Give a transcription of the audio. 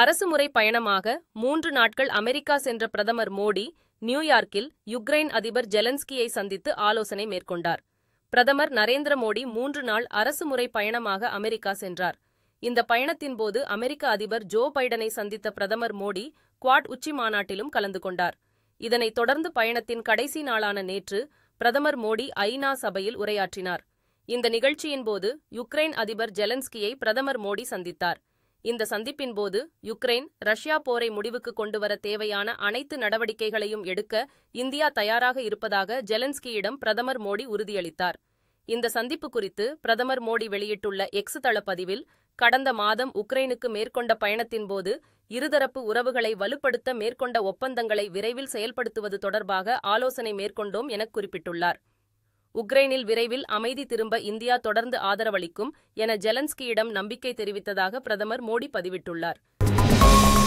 அரசுமுறை பயணமாக மூன்று நாட்கள் அமெரிக்கா சென்ற பிரதமர் மோடி நியூயார்க்கில் யுக்ரைன் அதிபர் ஜெலன்ஸ்கியை சந்தித்து ஆலோசனை மேற்கொண்டார் பிரதமர் நரேந்திர மோடி மூன்று நாள் அரசுமுறை பயணமாக அமெரிக்கா சென்றார் இந்த பயணத்தின் போது அமெரிக்க அதிபர் ஜோ பைடனை சந்தித்த பிரதமர் மோடி குவாட் உச்சி மாநாட்டிலும் கலந்து கொண்டார் இதனைத் தொடர்ந்து பயணத்தின் கடைசி நாளான நேற்று பிரதமர் மோடி ஐநா சபையில் உரையாற்றினார் இந்த நிகழ்ச்சியின் போது யுக்ரைன் அதிபர் ஜெலன்ஸ்கியை பிரதமர் மோடி சந்தித்தார் இந்த சந்திப்பின் போது யுக்ரைன் ரஷ்யா போரை முடிவுக்கு கொண்டுவர தேவையான அனைத்து நடவடிக்கைகளையும் எடுக்க இந்தியா தயாராக இருப்பதாக ஜெலன்ஸ்கியிடம் பிரதமர் மோடி உறுதியளித்தார் இந்த சந்திப்பு குறித்து பிரதமர் மோடி வெளியிட்டுள்ள எக்ஸ் தளப்பதிவில் கடந்த மாதம் உக்ரைனுக்கு மேற்கொண்ட பயணத்தின் போது இருதரப்பு உறவுகளை வலுப்படுத்த மேற்கொண்ட ஒப்பந்தங்களை விரைவில் செயல்படுத்துவது தொடர்பாக ஆலோசனை மேற்கொண்டோம் என குறிப்பிட்டுள்ளார் உக்ரைனில் விரைவில் அமைதி திரும்ப இந்தியா தொடர்ந்து ஆதரவளிக்கும் என ஜெலன்ஸ்கியிடம் நம்பிக்கை தெரிவித்ததாக பிரதமர் மோடி பதிவிட்டுள்ளார்